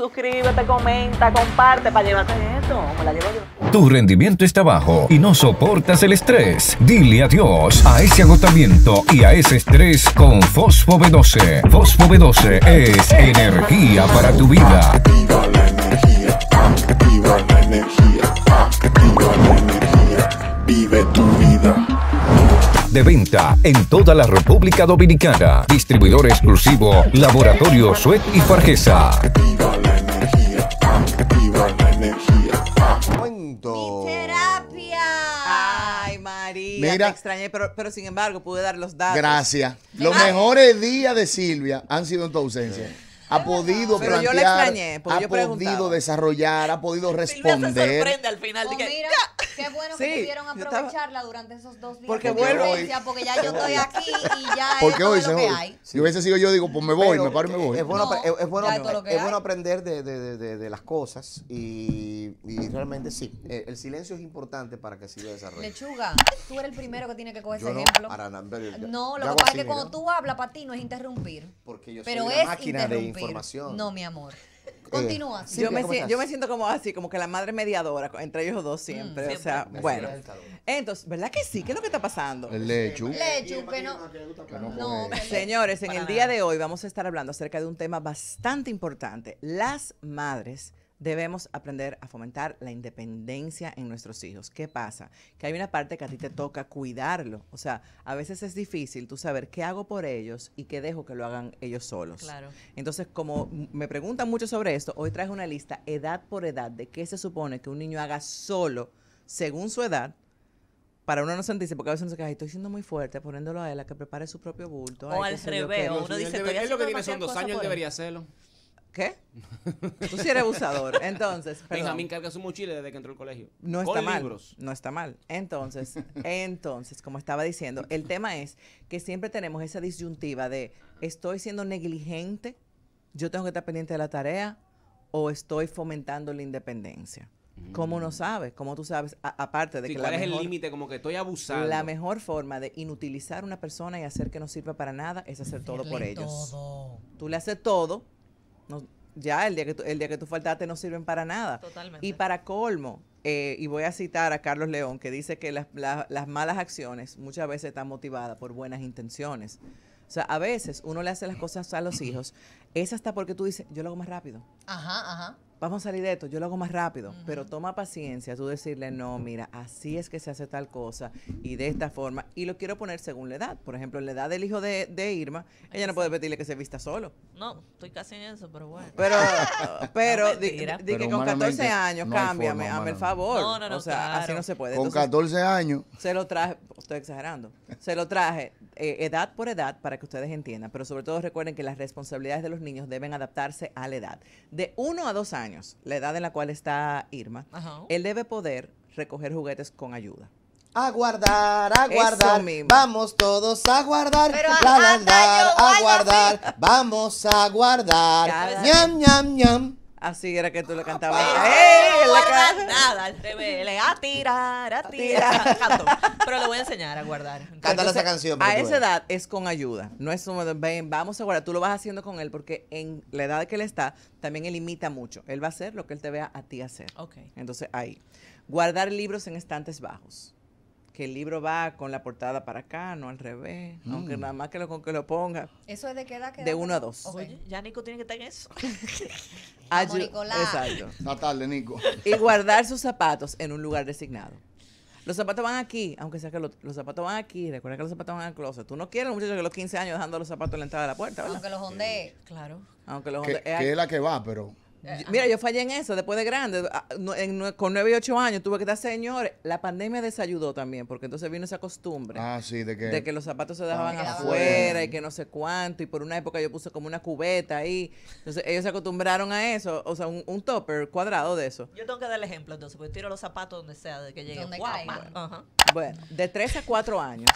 Suscríbete, comenta, comparte para llevarte esto. Me la llevo yo. Tu rendimiento está bajo y no soportas el estrés. Dile adiós a ese agotamiento y a ese estrés con Fosfo B12. Fosfo B12 es energía para tu vida. la energía, de venta en toda la República Dominicana. Distribuidor exclusivo Laboratorio Suet y Fargesa. Mira, te extrañé, pero, sin embargo pude dar los datos. Gracias. Los mejores días de Silvia han sido en tu ausencia. Ha podido pero plantear, yo extrañé, ha podido desarrollar, ha podido responder. al final. Oh, de mira. Qué bueno que pudieron aprovecharla durante esos dos días. Porque vuelvo. Porque ya yo estoy aquí y ya es hoy lo que hay. Si hubiese sido yo, digo, pues me voy, me paro y me voy. Es bueno, es, bueno, es bueno, aprender de, de, de, de, las cosas y, y realmente sí. Eh, el, silencio es importante para que siga desarrollando. Lechuga, tú eres el primero que tiene que coger ese ejemplo. no, lo que pasa es que cuando tú hablas para ti no es interrumpir. Porque yo soy Pero una máquina de información. No, mi amor. Eh, Continúa. yo, me, siento como así, como que la madre mediadora entre ellos dos siempre. Mm, o sea, bueno. Entonces, ¿verdad que sí? ¿Qué es lo que está pasando? El lechu. Señores, en el día de hoy vamos a estar hablando acerca de un tema bastante importante: las madres debemos aprender a fomentar la independencia en nuestros hijos. ¿Qué pasa? Que hay una parte que a ti te toca cuidarlo. O sea, a veces es difícil tú saber qué hago por ellos y qué dejo que lo hagan ellos solos. Claro. Entonces, como me preguntan mucho sobre esto, hoy traje una lista edad por edad de qué se supone que un niño haga solo según su edad para uno no sentirse, porque a veces uno se queja, estoy siendo muy fuerte, poniéndolo a él a que prepare su propio bulto. O al revés, uno dice, es lo que tiene son dos años, él debería hacerlo. ¿Qué? Tú sí eres abusador. Entonces, perdón. Benjamín carga su mochila desde que entró al colegio. No está mal. No está mal. Entonces, entonces, como estaba diciendo, el tema es que siempre tenemos esa disyuntiva de estoy siendo negligente, yo tengo que estar pendiente de la tarea o estoy fomentando la independencia. Mm. ¿Cómo no sabes? ¿Cómo tú sabes? aparte de que ¿Cuál es el límite? Como que estoy abusando. La mejor forma de inutilizar una persona y hacer que no sirva para nada es hacer todo por ellos. Tú le haces todo ya el día, que tú, el día que tú faltaste no sirven para nada. Totalmente. Y para colmo, eh, y voy a citar a Carlos León, que dice que las, las malas acciones muchas veces están motivadas por buenas intenciones. O sea, a veces uno le hace las cosas a los hijos, es hasta porque tú dices, yo lo hago más rápido. Ajá, ajá vamos a salir de esto, yo lo hago más rápido, pero toma paciencia, tú decirle, no, mira, así es que se hace tal cosa y de esta forma, y lo quiero poner según la edad, por ejemplo, la edad del hijo de, Irma, ella no puede pedirle que se vista solo. No, estoy casi en eso, pero bueno. Pero, pero, di, que con 14 años, cámbiame, el favor. No, no, no, o sea, así no se puede. con 14 años. Se lo traje, estoy exagerando, se lo traje eh, edad por edad para que ustedes entiendan, pero sobre todo recuerden que las responsabilidades de los niños deben adaptarse a la edad. De uno a dos años la edad en la cual está Irma, él debe poder recoger juguetes con ayuda. A guardar, a guardar. Vamos todos a guardar. aguardar a guardar. Vamos a guardar. ñam, Así era que tú le cantabas. ¡Eh! No nada, Le a tirar, a tirar. Pero le voy a enseñar a guardar. Cántale esa canción. A esa edad es con ayuda. No es como, ven, vamos a guardar. Tú lo vas haciendo con él porque en la edad que él está, también él imita mucho. Él va a hacer lo que él te vea a ti hacer. Ok. Entonces, ahí. Guardar libros en estantes bajos que el libro va con la portada para acá, no al revés, mm. aunque nada más que lo con que lo ponga. Eso es de qué edad De uno a dos. Oye, ya Nico tiene que estar en eso. Ayu, exacto. Está tarde, Nico. Y guardar sus zapatos en un lugar designado. Los zapatos van aquí, aunque sea que los zapatos van aquí. Recuerda que los zapatos van al closet. Tú no quieres, muchachos, que los 15 años dejando los zapatos en la entrada de la puerta, ¿verdad? Aunque los ondee. Claro. Aunque los ondee. que es la que va, pero. Eh, mira, yo fallé en eso después de grande. Ah, con 9 y 8 años tuve que estar, señores, la pandemia desayudó también, porque entonces vino esa costumbre. Ah, sí, de que. De que los zapatos se ah, dejaban afuera y que no sé cuánto. Y por una época yo puse como una cubeta ahí. Entonces ellos se acostumbraron a eso, o sea, un, topper cuadrado de eso. Yo tengo que dar el ejemplo entonces, porque tiro los zapatos donde sea, de que lleguen. bueno. bueno, de 3 a 4 años,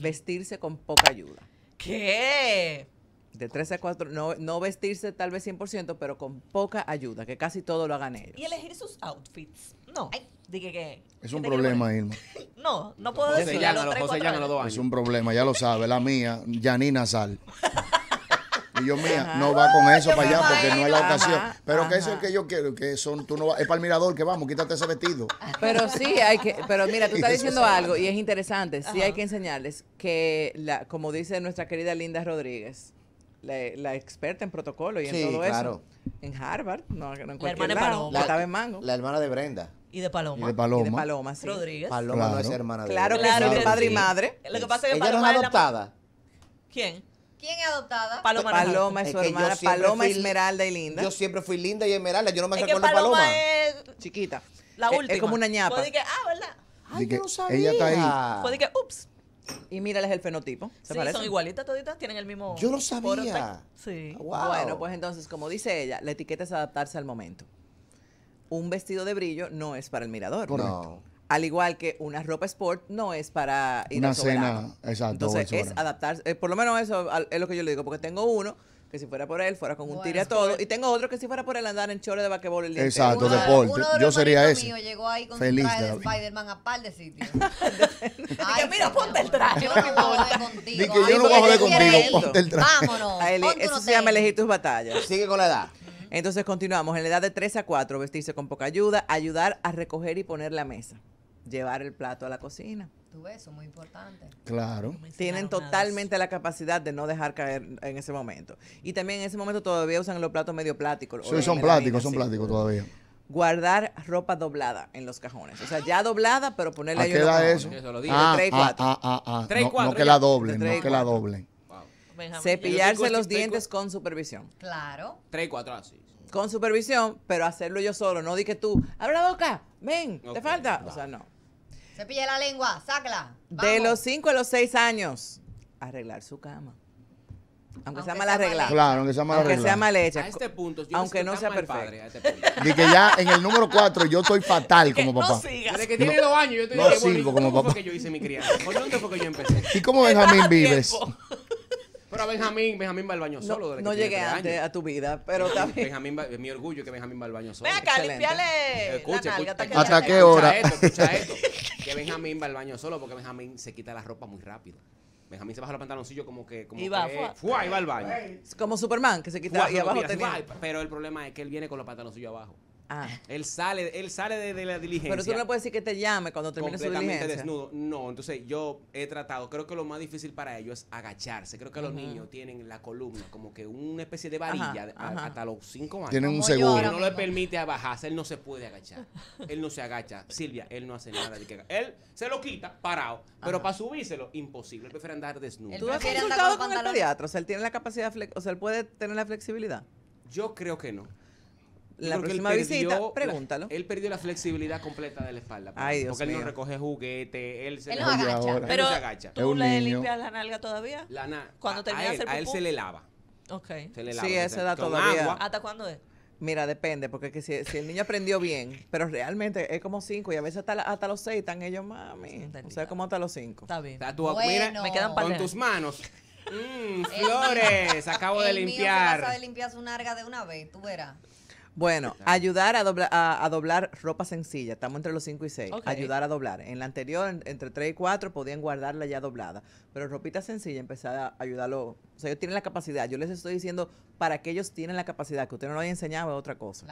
vestirse con poca ayuda. ¿Qué? de 13 a 4, no, vestirse tal vez 100%, pero con poca ayuda, que casi todo lo hagan ellos. Y elegir sus outfits. No, dije que... Es un problema, Irma. no, no puedo decir. Es un problema, ya lo sabe, la mía, Janina Sal. Y yo, mía, no va con eso para allá porque no es la ocasión. pero que eso es que yo quiero, que son, tú no vas, es para el mirador que vamos, quítate ese vestido. Pero sí, hay que, pero mira, tú estás diciendo algo y es interesante, sí hay que enseñarles que, la, como dice nuestra querida Linda Rodríguez, la, experta en protocolo y en todo claro. eso. En Harvard, no, la hermana de Paloma. La hermana de Brenda. Y de Paloma. Y de Paloma. Paloma, sí. Rodríguez. Paloma no es hermana de Claro, claro que sí, de padre y madre. Lo que pasa es que Ella no es adoptada. ¿Quién? ¿Quién es adoptada? Paloma. Paloma es su hermana. Paloma, es Esmeralda y Linda. Yo siempre fui Linda y Esmeralda. Yo no me es recuerdo Paloma. es... Chiquita. La última. Es, como una ñapa. Fue que, ah, ¿verdad? Ay, no sabía. Ella está ahí. Fue de que, ups. Y mírales el fenotipo. ¿se sí, son igualitas toditas, tienen el mismo. Yo lo sabía. Sí. Ah, ah, bueno, pues entonces, como dice ella, la etiqueta es adaptarse al momento. Un vestido de brillo no es para el mirador. No. Al igual que una ropa sport no es para ir una cena, exacto. Entonces es adaptarse, eh, por lo menos eso es lo que yo le digo, porque tengo uno que si fuera por él, fuera con un tiro a todo. Pues, y tengo otro que si fuera por él, andar en chores de basquetbol el día Exacto, deporte. Yo sería ese. llegó ahí con Feliz, traje de a par de sitios. mira, ponte el traje. Yo no voy a joder contigo. yo no voy a joder contigo, ponte el traje. Vámonos. eso se llama elegir tus batallas. Sigue con la edad. Entonces continuamos. En la edad de 3 a 4, vestirse con poca ayuda, ayudar a recoger y poner la mesa, llevar el plato a la cocina, eso muy importante Claro. Tienen totalmente la capacidad de no dejar caer en ese momento. Y también en ese momento todavía usan los platos medio plásticos. son plásticos, son plásticos todavía. Guardar ropa doblada en los cajones. O sea, ya doblada, pero ponerle ¿A qué edad eso? no, que la doblen, no que la doblen. Cepillarse los dientes con supervisión. Claro. 3 y así ah, con supervisión, pero hacerlo yo solo. No di que tú, abre la boca, ven, te falta. O sea, no. Se pille la lengua, sácala. De los 5 a los 6 años, arreglar su cama. Aunque, sea mal arreglada. Claro, aunque sea mal arreglada. Aunque sea mal hecha. A este punto, aunque no sea perfecto. Padre, que este ya en el número 4 yo estoy fatal como no papá. Sigas. Desde que tiene dos años yo estoy no sigo como papá. fue que yo hice mi crianza? ¿Por dónde fue yo empecé? ¿Y cómo Benjamín vives? Pues. Pero Benjamín, Benjamín va al baño solo. No, no llegué antes a tu vida, pero también. Benjamín, va, mi orgullo que Benjamín va al baño solo. Ven acá, limpiale. Escucha, hasta, ¿Hasta qué hora? escucha esto. que Benjamín va al baño solo porque Benjamín se quita la ropa muy rápido. Benjamín se baja los pantaloncillos como que... Como y va, y va al baño. Como Superman, que se quita y pero el problema es que él viene con los pantaloncillos abajo. Ah. Él sale, él sale de, la diligencia. Pero tú no le puedes decir que te llame cuando termine su diligencia. desnudo. No, entonces yo he tratado, creo que lo más difícil para ellos es agacharse. Creo que los niños tienen la columna como que una especie de varilla hasta los cinco años. Tienen un seguro. no le permite bajarse, él no se puede agachar. él no se agacha. Silvia, él no hace nada de que Él se lo quita parado, pero para subírselo, imposible. Él prefiere andar desnudo. ¿Tú has consultado con, el pediatra? O sea, él tiene la capacidad, o sea, él puede tener la flexibilidad. Yo creo que no la visita, pregúntalo. él perdió la flexibilidad completa de la espalda. Pues. Porque él no recoge juguete, él se, agacha. Pero se agacha. ¿Tú le limpias la nalga todavía? La Cuando a, a, él, a él se le lava. Ok. Se le lava. Sí, ese da todavía. ¿Hasta cuándo es? Mira, depende, porque que si, el niño aprendió bien, pero realmente es como cinco y a veces hasta, hasta los seis están ellos, mami. O sea, como hasta los cinco. Está bien. tú, me quedan Con tus manos. Mm, flores, acabo de limpiar. Mío sabes limpiar su narga de una vez, tú verás. Bueno, ayudar a, a, doblar ropa sencilla. Estamos entre los 5 y 6. Ayudar a doblar. En la anterior, entre 3 y 4, podían guardarla ya doblada. Pero ropita sencilla, empezar a ayudarlo. O sea, ellos tienen la capacidad. Yo les estoy diciendo para que ellos tienen la capacidad. Que usted no lo haya enseñado es otra cosa.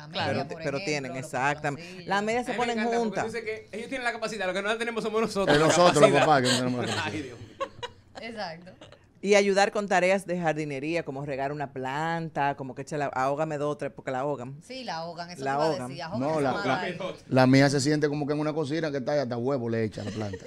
pero, tienen, exactamente. Las medias se ponen juntas. ellos tienen la capacidad. Lo que no la tenemos somos nosotros. Es nosotros, los que no Exacto. Y ayudar con tareas de jardinería, como regar una planta, como que echa la ahógame dos o tres porque la ahogan. Sí, la ahogan, eso la ahogan. la, mía se siente como que en una cocina que está hasta huevo le echa la planta.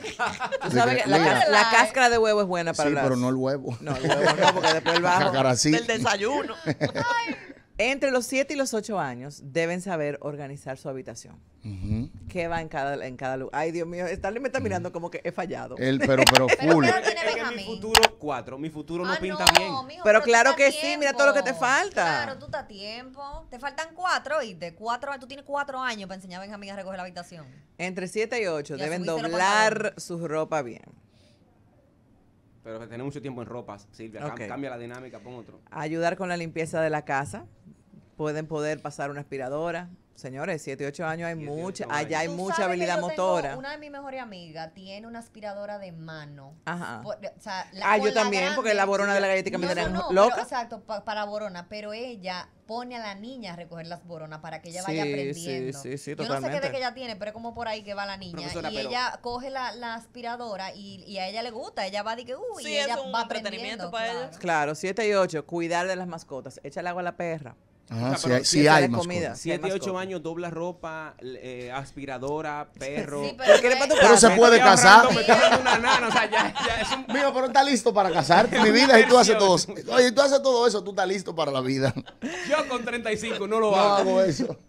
la, cáscara de huevo es buena para Sí, pero no el huevo. No, el huevo no, porque después el desayuno. Ay. Entre los 7 y los 8 años deben saber organizar su habitación. ¿Qué va en cada, en cada lugar? Ay, Dios mío, me está mirando mm. como que he fallado. El, pero, pero, full. mi futuro, mi futuro no ah, pinta bien. pero, claro que sí, mira todo lo que te falta. Claro, tú estás tiempo. Te faltan cuatro y de cuatro, tú tienes cuatro años para enseñar a Benjamín a recoger la habitación. Entre 7 y 8 deben doblar su ropa bien. Pero tiene mucho tiempo en ropa, Silvia, cambia la dinámica, pon otro. Ayudar con la limpieza de la casa pueden poder pasar una aspiradora. Señores, 7, 8 años hay mucha, allá hay mucha habilidad motora. una de mis mejores amigas tiene una aspiradora de mano. Ajá. o sea, la, ah, yo también, porque la borona de la galletita. que me no, loca. exacto, para borona, pero ella pone a la niña a recoger las boronas para que ella vaya aprendiendo. Sí, sí, sí, totalmente. Yo no sé qué de que ella tiene, pero es como por ahí que va la niña. y ella coge la, aspiradora y, a ella le gusta. Ella va y que, uy, y ella es un va entretenimiento para claro. Claro, 7 y 8, cuidar de las mascotas. Echa agua a la perra. Si o hay, hay más comida. Siete, ocho años, dobla ropa, eh, aspiradora, perro. pero, se puede casar. Mira, pero está listo para casarte, mi vida, y tú haces todo. Oye, tú haces todo eso, tú estás listo para la vida. Yo con 35 no lo hago. hago eso.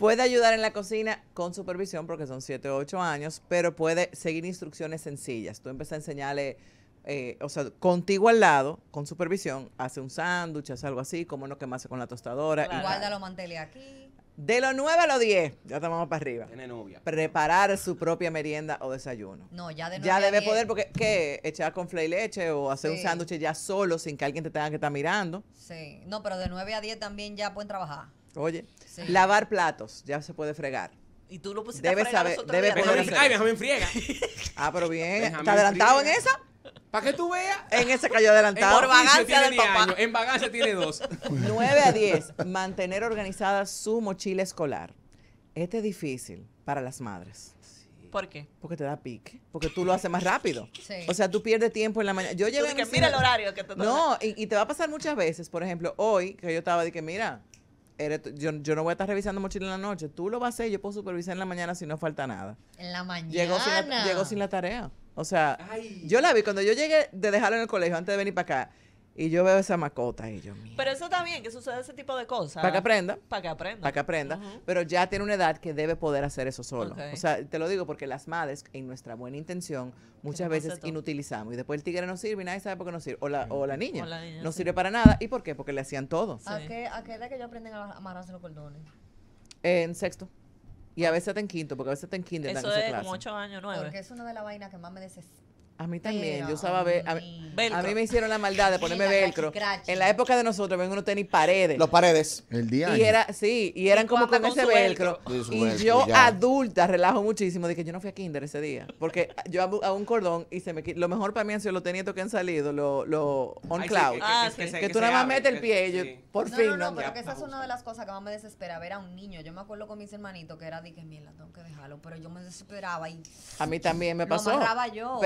Puede ayudar en la cocina con supervisión porque son siete o ocho años, pero puede seguir instrucciones sencillas. Tú empiezas a enseñarle eh, o sea, contigo al lado, con supervisión, hace un sándwich, hace algo así, como no hace con la tostadora. Guarda los manteles aquí. De los 9 a los 10, ya estamos para arriba. Tiene novia. Preparar su propia merienda o desayuno. No, ya de 9 Ya debe poder, porque ¿qué? Echar con flay leche o hacer un sándwich ya solo sin que alguien te tenga que estar mirando. Sí, no, pero de 9 a 10 también ya pueden trabajar. Oye, lavar platos, ya se puede fregar. Y tú lo pusiste debe a fregar saber, los debe Ah, pero bien. ¿Está adelantado en eso? Para que tú veas. En ese cayó adelantado. Por vagancia del papá. en vagancia tiene dos. 9 a 10. Mantener organizada su mochila escolar. Este es difícil para las madres. ¿Por qué? Porque te da pique. Porque tú lo haces más rápido. O sea, tú pierdes tiempo en la mañana. Yo llegué. que mira el horario que te No, y, te va a pasar muchas veces. Por ejemplo, hoy, que yo estaba de que, mira, yo, no voy a estar revisando mochila en la noche. Tú lo vas a hacer, yo puedo supervisar en la mañana si no falta nada. En la mañana. Llegó llegó sin la tarea. O sea, yo la vi cuando yo llegué de dejarlo en el colegio antes de venir para acá. Y yo veo esa macota y yo, Pero eso también, que sucede ese tipo de cosas. Para que aprenda. Para que aprenda. Para que aprenda. Pero ya tiene una edad que debe poder hacer eso solo. O sea, te lo digo porque las madres, en nuestra buena intención, muchas veces inutilizamos. Y después el tigre no sirve y nadie sabe por qué no sirve. O la, o la niña. no sirve para nada. ¿Y por qué? Porque le hacían todo. ¿A, qué, edad que ellos aprenden a amarrarse los cordones? En sexto. Y a veces está en quinto, porque a veces está en kinder. Eso es clase. como ocho años, nueve. Porque es una de las vainas que más me desespera a mí también, yo usaba a a, mí, me hicieron la maldad de ponerme velcro. En la época de nosotros ven unos tenis paredes. Los paredes. El día. Y era, sí, y eran como con, ese velcro. Y, yo adulta relajo muchísimo de que yo no fui a kinder ese día, porque yo a, un cordón y se me lo mejor para mí han sido los tenis que han salido, los lo on cloud, que, tú nada más metes el pie, por fin no. No, no pero que esa es una de las cosas que más me desespera ver a un niño. Yo me acuerdo con mis hermanitos que era de que mierda, tengo que dejarlo, pero yo me desesperaba y A mí también me pasó. Me yo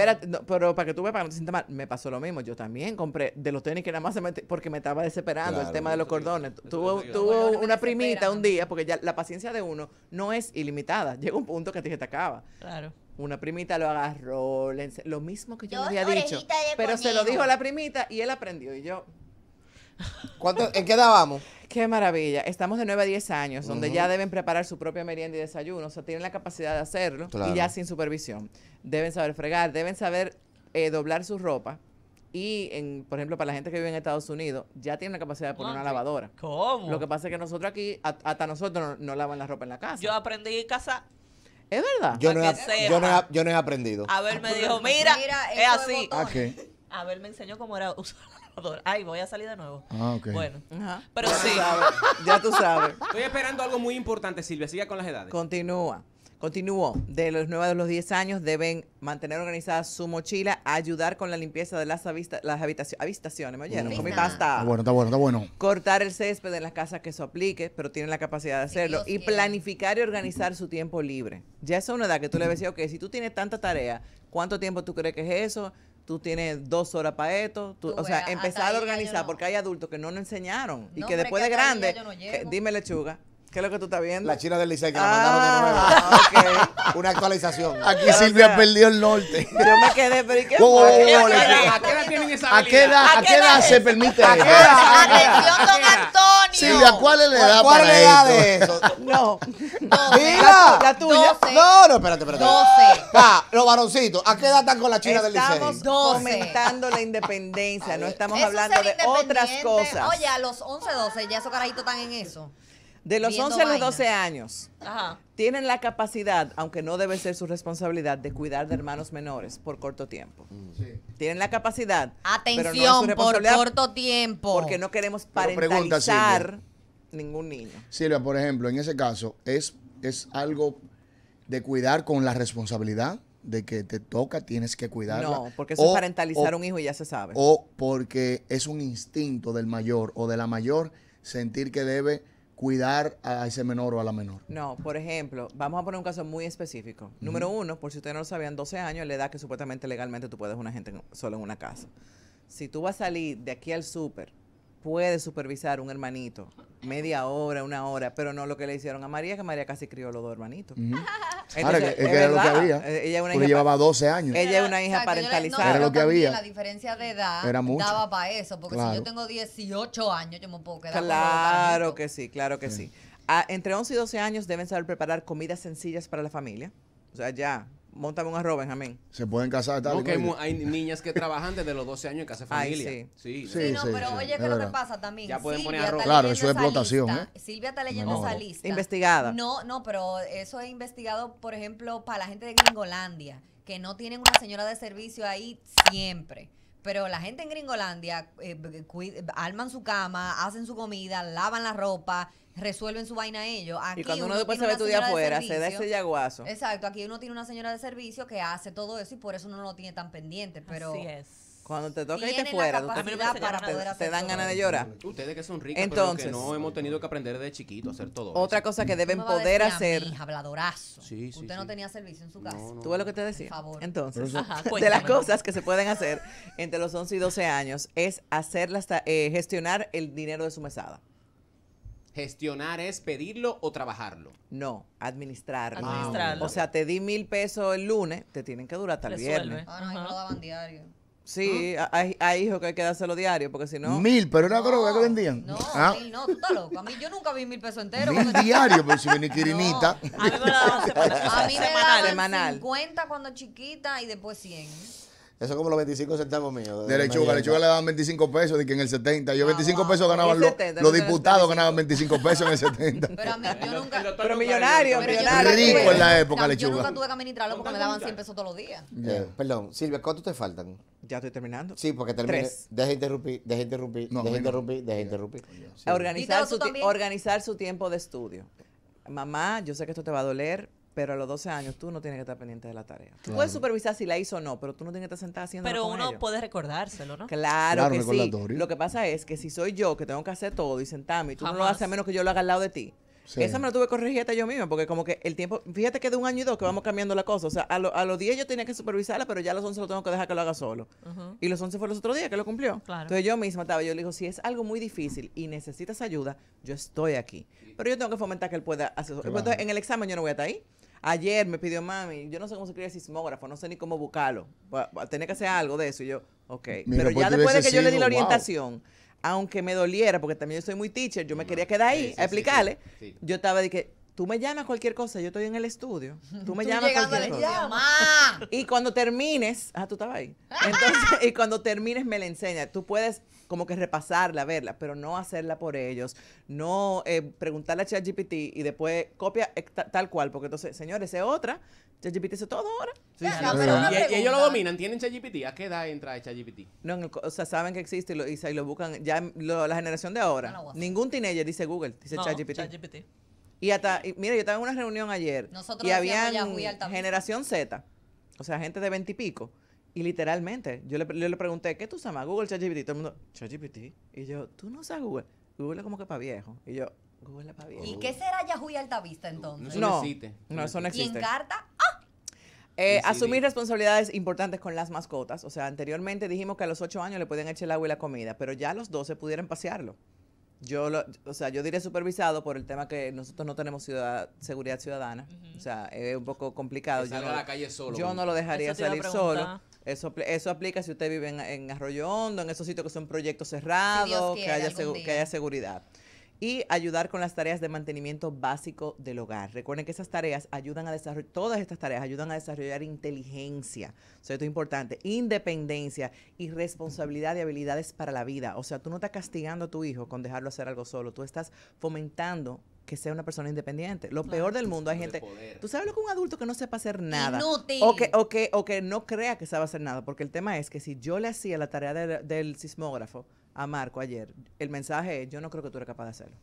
pero para que tú veas, para que no te sientas mal, me pasó lo mismo. Yo también compré de los tenis que nada más se porque me estaba desesperando el tema de los cordones. tuvo tuvo una primita un día, porque ya la paciencia de uno no es ilimitada. Llega un punto que te dije, te acaba. Claro. Una primita lo agarró, lo mismo que yo, Le había dicho. Pero se lo dijo a la primita y él aprendió. Y yo. ¿Cuánto, ¿En qué dábamos? Qué maravilla. Estamos de 9 a 10 años, donde ya deben preparar su propia merienda y desayuno. O sea, tienen la capacidad de hacerlo y ya sin supervisión. Deben saber fregar, deben saber eh, doblar su ropa. Y, por ejemplo, para la gente que vive en Estados Unidos, ya tienen la capacidad de poner una lavadora. ¿Cómo? Lo que pasa es que nosotros aquí, hasta nosotros no, lavan la ropa en la casa. Yo aprendí en casa. Es verdad. Yo no, he, aprendido. A ver, me dijo, mira, es así. a ver, me enseñó cómo era usar Ay, voy a salir de nuevo. Ah, ok. Bueno, pero sí. ya tú sabes. Estoy esperando algo muy importante, Silvia. Siga con las edades. Continúa. Continúo. De los nueve a los 10 años deben mantener organizada su mochila, ayudar con la limpieza de las, habitaciones. ¿me oyeron? Está bueno, está bueno, está bueno. Cortar el césped en las casas que se aplique, pero tienen la capacidad de hacerlo. y planificar y organizar su tiempo libre. Ya es una edad que tú le decías, ok, si tú tienes tanta tarea, ¿cuánto tiempo tú crees que es eso? tú tienes dos horas para esto. o sea, empezar a organizar, porque hay adultos que no nos enseñaron y que después de grande, dime lechuga. ¿Qué es lo que tú estás viendo? La China del Licey que la ah, mandaron de nuevo. Una actualización. Aquí Silvia perdió el norte. Yo me quedé, pero ¿y qué oh, ¿A qué edad tienen esa ¿A qué edad, se permite? ¿A qué edad? Atención, Silvia, ¿cuál es la edad para de eso? No. Mira, la tuya. No, no, espérate, espérate. 12. Va, los varoncitos, ¿a qué edad están con la China del liceo? Estamos comentando la independencia, no estamos hablando de otras cosas. Oye, a los 11, 12 ya esos carajitos están en eso. De los 11 a los 12 años. Tienen la capacidad, aunque no debe ser su responsabilidad, de cuidar de hermanos menores por corto tiempo. Mm. Tienen la capacidad. Atención, por corto tiempo. Porque no queremos parentalizar ningún niño. Silvia, por ejemplo, en ese caso, ¿es, ¿es algo de cuidar con la responsabilidad? de que te toca, tienes que cuidarla. No, porque eso es parentalizar un hijo y ya se sabe. O porque es un instinto del mayor o de la mayor sentir que debe cuidar a ese menor o a la menor? No, por ejemplo, vamos a poner un caso muy específico. Número uno, por si ustedes no lo sabían, 12 años es la edad que supuestamente legalmente tú puedes una gente solo en una casa. Si tú vas a salir de aquí al súper, puedes supervisar un hermanito media hora, una hora, pero no lo que le hicieron a María, que María casi crió los dos hermanitos. Ahora, que, que era lo que había. Eh, ella una llevaba 12 años. Ella es una hija parentalizada. era lo que había. La diferencia de edad era mucho. daba para eso, porque si yo tengo 18 años, yo me puedo quedar. Claro que sí, claro que sí. Ah, entre 11 y 12 años deben saber preparar comidas sencillas para la familia. O sea, ya montame un arroba, Benjamín. Se pueden casar tal Porque hay niñas que trabajan desde los 12 años en casa de familia. sí. Sí, sí, no, pero oye, ¿qué lo que pasa también. Ya pueden poner arroba. Claro, eso es explotación. ¿eh? Silvia está leyendo no, esa lista. Investigada. No, no, pero eso es investigado, por ejemplo, para la gente de Gringolandia, que no tienen una señora de servicio ahí siempre. Pero la gente en Gringolandia eh, alman su cama, hacen su comida, lavan la ropa, resuelven su vaina ellos. y cuando uno, después se ve tu día afuera, se da ese yaguazo. Exacto, aquí uno tiene una señora de servicio que hace todo eso y por eso uno no lo tiene tan pendiente, pero... Cuando te toca irte fuera, te, te dan ganas de llorar. Ustedes que son ricos Entonces, no hemos tenido que aprender de chiquito a hacer todo. Otra cosa que deben poder hacer. Mí, habladorazo. Usted no tenía servicio en su casa. tú ves lo que te decía. Entonces, de las cosas que se pueden hacer entre los 11 y 12 años es hacer eh, gestionar el dinero de su mesada. Gestionar es pedirlo o trabajarlo. No, administrarlo. Ah, administrarlo. O sea, te di mil pesos el lunes, te tienen que durar hasta el viernes. Ah, no, lo daban diario. Sí, hay, hay, hijos que hay que dárselo diario, porque si no. Mil, pero una droga que vendían. No, ah. mil, no, tú estás loco. A mí yo nunca vi mil pesos enteros. Mil diario, pero si vení quirinita. A mí me daban semanal. A me cuando chiquita y después 100. Eso es como los 25 centavos míos. De, lechuga, lechuga le daban 25 pesos, de que en el 70. Yo 25 pesos ganaba los, los diputados ganaban 25 pesos en el 70. Pero a mí, yo nunca. pero millonario, millonario. Rico Yo nunca tuve que administrarlo porque me daban 100 pesos todos los días. Perdón, Silvia, ¿cuántos te faltan? Ya estoy terminando. Sí, porque termine. Deja interrumpir, deja interrumpir, no, deja interrumpir, deja interrumpir. Organizar su tiempo de estudio. Mamá, yo sé que esto te va a doler, pero a los 12 años tú no tienes que estar pendiente de la tarea. Tú puedes supervisar si la hizo o no, pero tú no tienes que estar sentada haciendo Pero uno puede recordárselo, ¿no? Claro, que sí. Lo que pasa es que si soy yo que tengo que hacer todo y sentarme tú no lo haces a menos que yo lo haga al lado de ti. Esa me la tuve corregida yo misma, porque como que el tiempo, fíjate que de un año y dos que vamos cambiando la cosa. O sea, a, los 10 yo tenía que supervisarla, pero ya a los 11 lo tengo que dejar que lo haga solo. Y los 11 fue los otros días que lo cumplió. Entonces yo misma estaba, yo le digo, si es algo muy difícil y necesitas ayuda, yo estoy aquí. Pero yo tengo que fomentar que él pueda hacer eso. Entonces en el examen yo no voy a estar ahí. Ayer me pidió mami, yo no sé cómo se el sismógrafo, no sé ni cómo buscarlo. Tenía que hacer algo de eso. Y yo, ok. Pero ya después de que yo le di la orientación, aunque me doliera, porque también yo soy muy teacher, yo me quería quedar ahí a explicarle. Yo estaba de que Tú me llamas cualquier cosa, yo estoy en el estudio. Tú me llamas cualquier cosa. Y cuando termines, ah, tú estabas ahí. Entonces, y cuando termines me la enseña. Tú puedes como que repasarla, verla, pero no hacerla por ellos, no eh, preguntarle a ChatGPT y después copia tal cual, porque entonces, señores, es otra. ChatGPT es todo ahora. Sí, sí, y, ellos lo dominan, tienen ChatGPT. ¿A qué edad entra ChatGPT? No, o sea, saben que existe y lo, y, lo buscan. Ya la generación de ahora, ningún teenager dice Google, dice ChatGPT. ChatGPT. Y hasta, mire, mira, yo estaba en una reunión ayer Nosotros y había generación Z, o sea, gente de veintipico. Y, literalmente, yo le, pregunté, ¿qué tú usas Google, ChatGPT. Todo el mundo, ChatGPT. Y yo, ¿tú no sabes Google? Google es como que para viejo. Y yo, Google es para viejo. ¿Y qué será Yahoo y Altavista entonces? No, no, no, eso no existe. ¿Y en carta? ¡Ah! Eh, asumir responsabilidades importantes con las mascotas. O sea, anteriormente dijimos que a los ocho años le podían echar el agua y la comida, pero ya a los 12 pudieran pasearlo yo, o sea, yo diré supervisado por el tema que nosotros no tenemos seguridad ciudadana. O sea, es un poco complicado. Yo no, Yo no lo dejaría salir solo. Eso, eso aplica si usted vive en, en Arroyo Hondo, en esos sitios que son proyectos cerrados, que, haya que, haya seguridad y ayudar con las tareas de mantenimiento básico del hogar. Recuerden que esas tareas ayudan a desarrollar, todas estas tareas ayudan a desarrollar inteligencia, o esto es importante, independencia y responsabilidad de habilidades para la vida. O sea, tú no estás castigando a tu hijo con dejarlo hacer algo solo, tú estás fomentando que sea una persona independiente. Lo peor del mundo, hay gente. Tú sabes lo que un adulto que no sepa hacer nada. O que, o que, no crea que sabe hacer nada. Porque el tema es que si yo le hacía la tarea del sismógrafo, a Marco ayer, el mensaje es, yo no creo que tú eres capaz de hacerlo.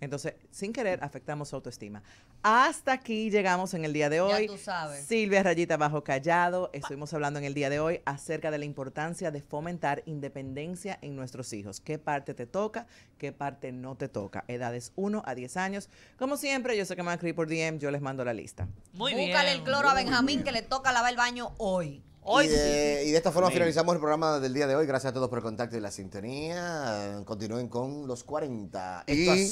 Entonces, sin querer, afectamos su autoestima. Hasta aquí llegamos en el día de hoy. Ya tú sabes. Silvia Rayita Bajo Callado, estuvimos hablando en el día de hoy acerca de la importancia de fomentar independencia en nuestros hijos. ¿Qué parte te toca? ¿Qué parte no te toca? Edades 1 a 10 años. Como siempre, yo sé que me van a escribir por DM, yo les mando la lista. Muy bien. Búscale el cloro a Benjamín que le toca lavar el baño hoy y, de, esta forma finalizamos el programa del día de hoy. Gracias a todos por el contacto y la sintonía. Continúen con los 40. ¿eh?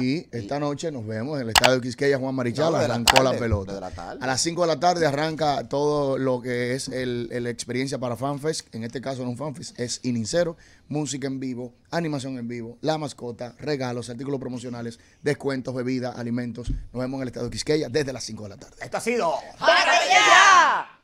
Y, esta noche nos vemos en el estadio Quisqueya. Juan Marichal arrancó la, pelota. a las 5 de la tarde arranca todo lo que es la experiencia para FanFest. En este caso no FanFest, es Inincero. Música en vivo, animación en vivo, la mascota, regalos, artículos promocionales, descuentos, bebidas, alimentos. Nos vemos en el estadio Quisqueya desde las 5 de la tarde. Esto ha sido... ¡Para